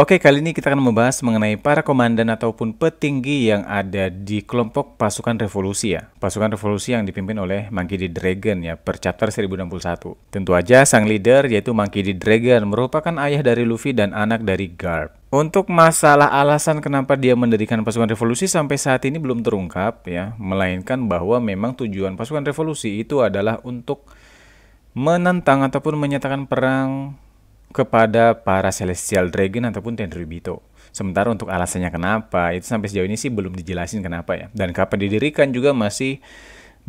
Oke, kali ini kita akan membahas mengenai para komandan ataupun petinggi yang ada di kelompok pasukan revolusi ya. Pasukan revolusi yang dipimpin oleh Monkey D. Dragon ya, per chapter 1061. Tentu aja sang leader yaitu Monkey D. Dragon merupakan ayah dari Luffy dan anak dari Garp. Untuk masalah alasan kenapa dia mendirikan pasukan revolusi sampai saat ini belum terungkap ya, melainkan bahwa memang tujuan pasukan revolusi itu adalah untuk menentang ataupun menyatakan perang kepada para Celestial Dragon ataupun Tenryubito. Sementara untuk alasannya kenapa, itu sampai sejauh ini sih belum dijelasin kenapa ya. Dan kapan didirikan juga masih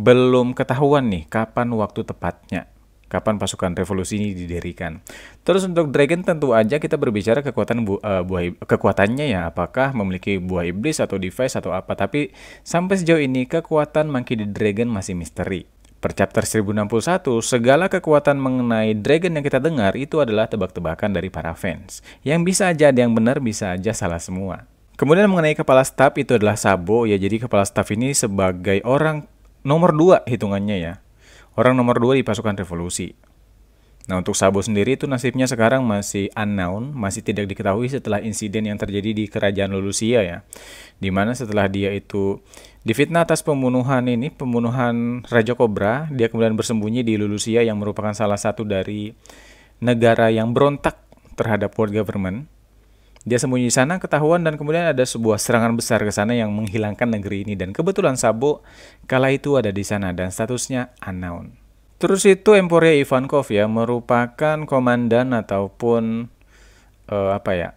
belum ketahuan nih kapan waktu tepatnya. Kapan pasukan revolusi ini didirikan. Terus untuk Dragon tentu aja kita berbicara kekuatan bu, uh, buah kekuatannya ya, apakah memiliki buah iblis atau device atau apa. Tapi sampai sejauh ini kekuatan Monkey di Dragon masih misteri. Per chapter 1061, segala kekuatan mengenai dragon yang kita dengar itu adalah tebak-tebakan dari para fans. Yang bisa aja ada yang benar, bisa aja salah semua. Kemudian mengenai kepala staff itu adalah Sabo, ya jadi kepala staff ini sebagai orang nomor dua hitungannya ya. Orang nomor dua di pasukan revolusi. Nah, untuk Sabo sendiri itu nasibnya sekarang masih unknown, masih tidak diketahui setelah insiden yang terjadi di kerajaan Lulusia ya. Dimana setelah dia itu difitnah atas pembunuhan ini, pembunuhan Raja Kobra, dia kemudian bersembunyi di Lulusia yang merupakan salah satu dari negara yang berontak terhadap world government. Dia sembunyi di sana, ketahuan dan kemudian ada sebuah serangan besar ke sana yang menghilangkan negeri ini dan kebetulan Sabo kala itu ada di sana dan statusnya unknown. Terus itu Emporia Ivankov ya merupakan komandan ataupun uh, apa ya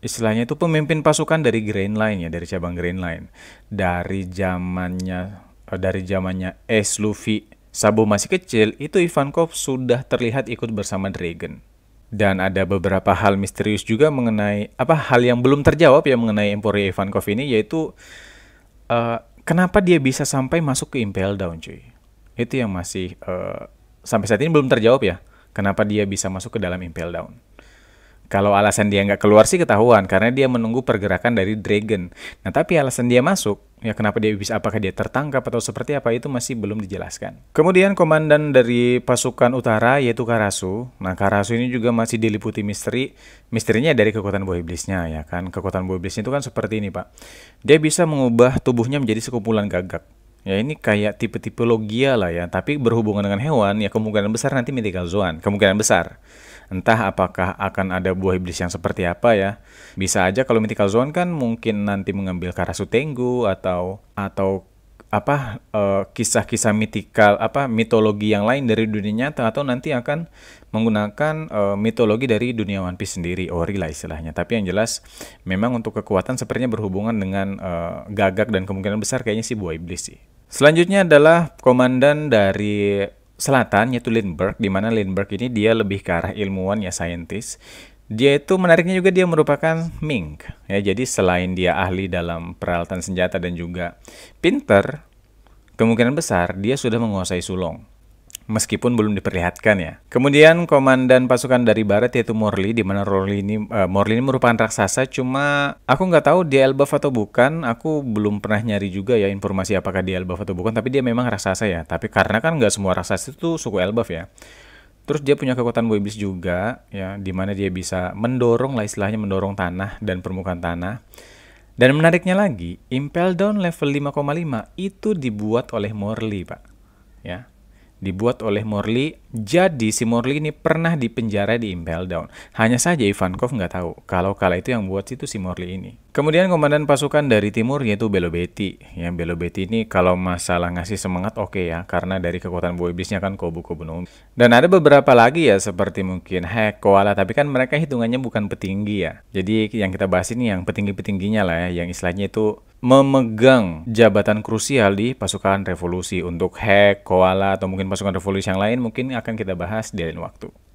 istilahnya itu pemimpin pasukan dari Green Line ya dari cabang Green Line dari zamannya uh, dari zamannya Es Luffy Sabo masih kecil itu Ivankov sudah terlihat ikut bersama Dragon dan ada beberapa hal misterius juga mengenai apa hal yang belum terjawab ya mengenai Emporia Ivankov ini yaitu uh, kenapa dia bisa sampai masuk ke Impel Down cuy itu yang masih uh, sampai saat ini belum terjawab ya kenapa dia bisa masuk ke dalam impel down kalau alasan dia nggak keluar sih ketahuan karena dia menunggu pergerakan dari dragon nah tapi alasan dia masuk ya kenapa dia bisa apakah dia tertangkap atau seperti apa itu masih belum dijelaskan kemudian komandan dari pasukan utara yaitu Karasu nah Karasu ini juga masih diliputi misteri misterinya dari kekuatan buah iblisnya ya kan kekuatan buah iblisnya itu kan seperti ini pak dia bisa mengubah tubuhnya menjadi sekumpulan gagak Ya ini kayak tipe-tipe logia lah ya, tapi berhubungan dengan hewan ya kemungkinan besar nanti mythical zoan, kemungkinan besar. Entah apakah akan ada buah iblis yang seperti apa ya. Bisa aja kalau mythical zoan kan mungkin nanti mengambil karasu tenggu atau atau apa eh, kisah-kisah uh, mitikal apa mitologi yang lain dari dunia nyata atau nanti akan menggunakan uh, mitologi dari dunia One Piece sendiri ori lah istilahnya tapi yang jelas memang untuk kekuatan sepertinya berhubungan dengan uh, gagak dan kemungkinan besar kayaknya si buah iblis sih Selanjutnya adalah komandan dari selatan yaitu Lindbergh di mana Lindbergh ini dia lebih ke arah ilmuwan ya saintis. Dia itu menariknya juga dia merupakan mink ya. Jadi selain dia ahli dalam peralatan senjata dan juga pinter, kemungkinan besar dia sudah menguasai sulong meskipun belum diperlihatkan ya. Kemudian komandan pasukan dari barat yaitu Morley, di mana Morley ini uh, Morley ini merupakan raksasa. Cuma aku nggak tahu dia Elbaf atau bukan. Aku belum pernah nyari juga ya informasi apakah dia Elbaf atau bukan. Tapi dia memang raksasa ya. Tapi karena kan nggak semua raksasa itu suku Elbaf ya. Terus dia punya kekuatan buah iblis juga ya, di mana dia bisa mendorong lah istilahnya mendorong tanah dan permukaan tanah. Dan menariknya lagi, Impel Down level 5,5 itu dibuat oleh Morley, Pak. Ya, dibuat oleh Morley jadi si Morley ini pernah dipenjara di Impel Down. Hanya saja Ivankov nggak tahu kalau kala itu yang buat situ si Morley ini. Kemudian komandan pasukan dari timur yaitu Belobeti. Ya, Belobeti ini kalau masalah ngasih semangat oke okay ya, karena dari kekuatan buah iblisnya kan kobu-kobu no. Dan ada beberapa lagi ya seperti mungkin Hek, Koala, tapi kan mereka hitungannya bukan petinggi ya. Jadi yang kita bahas ini yang petinggi-petingginya lah ya, yang istilahnya itu memegang jabatan krusial di pasukan revolusi untuk Hek, Koala, atau mungkin pasukan revolusi yang lain mungkin akan kita bahas di lain waktu.